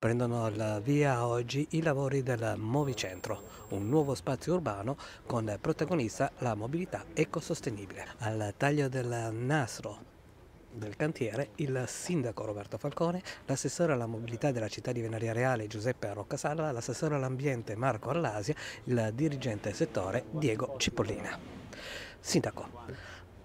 Prendono la via oggi i lavori del Movicentro, un nuovo spazio urbano con protagonista la mobilità ecosostenibile. Al taglio del nastro del cantiere il sindaco Roberto Falcone, l'assessore alla mobilità della città di Venaria Reale Giuseppe Roccasalla, l'assessore all'ambiente Marco Allasia, il dirigente settore Diego Cipollina. Sindaco,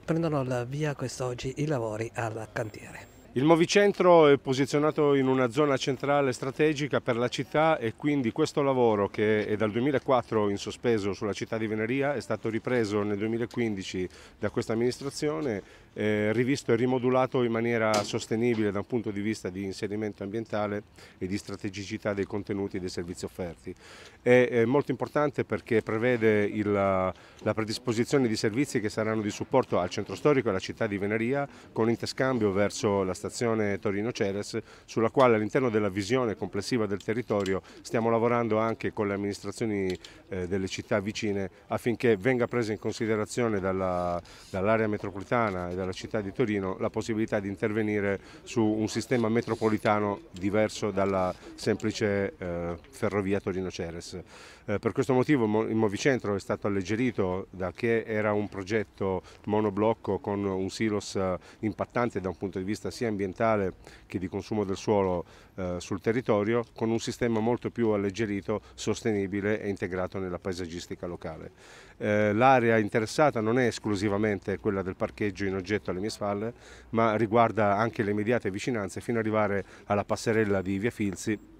prendono la via quest'oggi i lavori al cantiere. Il Movicentro è posizionato in una zona centrale strategica per la città e quindi questo lavoro che è dal 2004 in sospeso sulla città di Veneria è stato ripreso nel 2015 da questa amministrazione, eh, rivisto e rimodulato in maniera sostenibile da un punto di vista di inserimento ambientale e di strategicità dei contenuti e dei servizi offerti. È, è molto importante perché prevede il, la predisposizione di servizi che saranno di supporto al centro storico e alla città di Veneria con interscambio verso la strategia stazione Torino Ceres, sulla quale all'interno della visione complessiva del territorio stiamo lavorando anche con le amministrazioni eh, delle città vicine affinché venga presa in considerazione dall'area dall metropolitana e dalla città di Torino la possibilità di intervenire su un sistema metropolitano diverso dalla semplice eh, ferrovia Torino Ceres. Eh, per questo motivo il Movicentro è stato alleggerito da che era un progetto monoblocco con un silos eh, impattante da un punto di vista sia ambientale che di consumo del suolo eh, sul territorio con un sistema molto più alleggerito, sostenibile e integrato nella paesaggistica locale. Eh, L'area interessata non è esclusivamente quella del parcheggio in oggetto alle mie spalle, ma riguarda anche le immediate vicinanze fino ad arrivare alla passerella di Via Filzi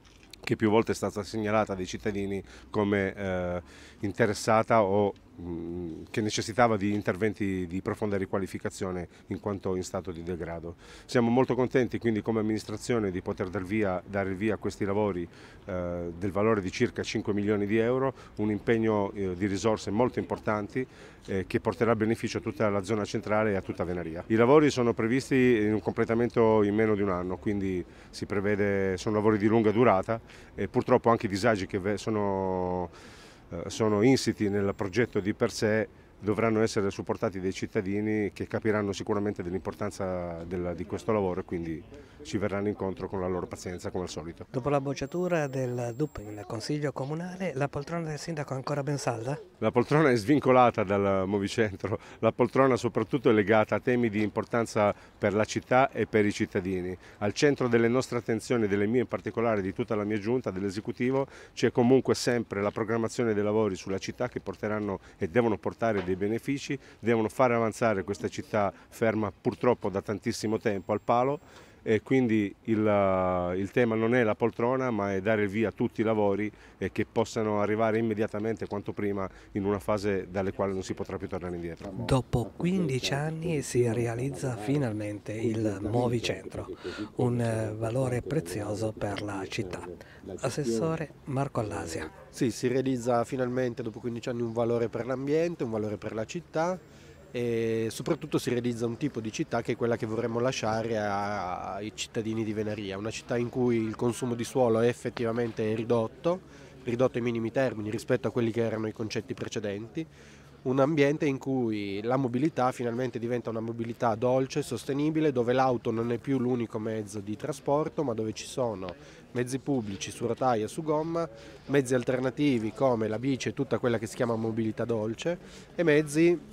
che più volte è stata segnalata dai cittadini come eh, interessata o Mm, che necessitava di interventi di profonda riqualificazione in quanto in stato di degrado. Siamo molto contenti quindi come amministrazione di poter dar via, dare via a questi lavori eh, del valore di circa 5 milioni di euro, un impegno eh, di risorse molto importanti eh, che porterà beneficio a tutta la zona centrale e a tutta Venaria. I lavori sono previsti in un completamento in meno di un anno, quindi si prevede, sono lavori di lunga durata e purtroppo anche i disagi che sono eh, sono insiti nel progetto di per sé dovranno essere supportati dai cittadini che capiranno sicuramente dell'importanza di questo lavoro e quindi ci verranno incontro con la loro pazienza come al solito. Dopo la bocciatura del DUP in Consiglio Comunale, la poltrona del sindaco è ancora ben salda? La poltrona è svincolata dal Movicentro, la poltrona soprattutto è legata a temi di importanza per la città e per i cittadini. Al centro delle nostre attenzioni, delle mie in particolare, di tutta la mia giunta, dell'esecutivo, c'è comunque sempre la programmazione dei lavori sulla città che porteranno e devono portare dei dei benefici, devono far avanzare questa città ferma purtroppo da tantissimo tempo al palo e quindi il, eh, il, tema non è la poltrona ma è dare il via a tutti i lavori che possano arrivare immediatamente quanto prima in una fase dalle quali non si potrà più tornare indietro. Dopo 15 anni si realizza finalmente il Movicentro, un eh, valore prezioso per la città. Assessore Marco Allasia. Sì, si realizza finalmente dopo 15 anni un valore per l'ambiente, un valore per la città e soprattutto si realizza un tipo di città che è quella che vorremmo lasciare ai cittadini di Venaria, una città in cui il consumo di suolo è effettivamente ridotto, ridotto ai minimi termini rispetto a quelli che erano i concetti precedenti, un ambiente in cui la mobilità finalmente diventa una mobilità dolce, sostenibile, dove l'auto non è più l'unico mezzo di trasporto, ma dove ci sono mezzi pubblici su rotaia, su gomma, mezzi alternativi come la bici e tutta quella che si chiama mobilità dolce e mezzi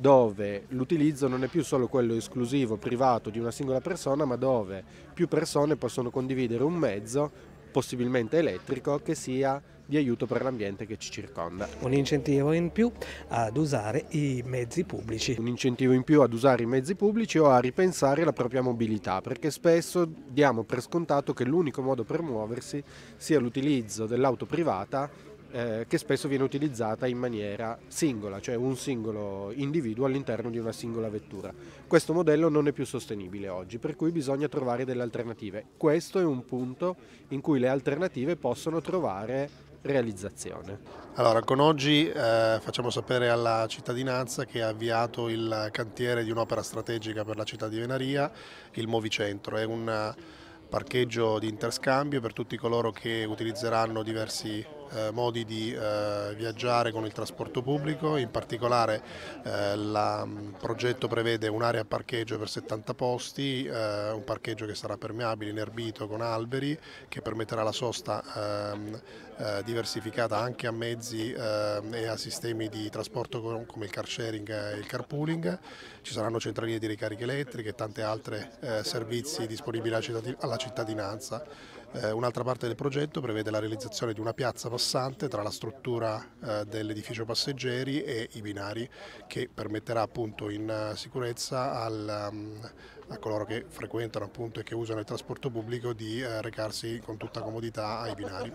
dove l'utilizzo non è più solo quello esclusivo, privato di una singola persona, ma dove più persone possono condividere un mezzo, possibilmente elettrico, che sia di aiuto per l'ambiente che ci circonda. Un incentivo in più ad usare i mezzi pubblici. Un incentivo in più ad usare i mezzi pubblici o a ripensare la propria mobilità, perché spesso diamo per scontato che l'unico modo per muoversi sia l'utilizzo dell'auto privata eh, che spesso viene utilizzata in maniera singola, cioè un singolo individuo all'interno di una singola vettura. Questo modello non è più sostenibile oggi, per cui bisogna trovare delle alternative. Questo è un punto in cui le alternative possono trovare realizzazione. Allora, con oggi eh, facciamo sapere alla cittadinanza che ha avviato il cantiere di un'opera strategica per la città di Venaria, il Movicentro. È un eh, parcheggio di interscambio per tutti coloro che utilizzeranno diversi eh, modi di eh, viaggiare con il trasporto pubblico, in particolare il eh, mm, progetto prevede un'area parcheggio per 70 posti, eh, un parcheggio che sarà permeabile, inerbito con alberi, che permetterà la sosta ehm, eh, diversificata anche a mezzi ehm, e a sistemi di trasporto come il car sharing e il carpooling, ci saranno centraline di ricariche elettriche e tanti altri servizi disponibili alla cittadinanza. Eh, un'altra parte del progetto prevede la realizzazione di una piazza passante tra la struttura eh, dell'edificio passeggeri e i binari che permetterà appunto in eh, sicurezza al, um, a coloro che frequentano appunto, e che usano il trasporto pubblico di uh, recarsi con tutta comodità ai binari.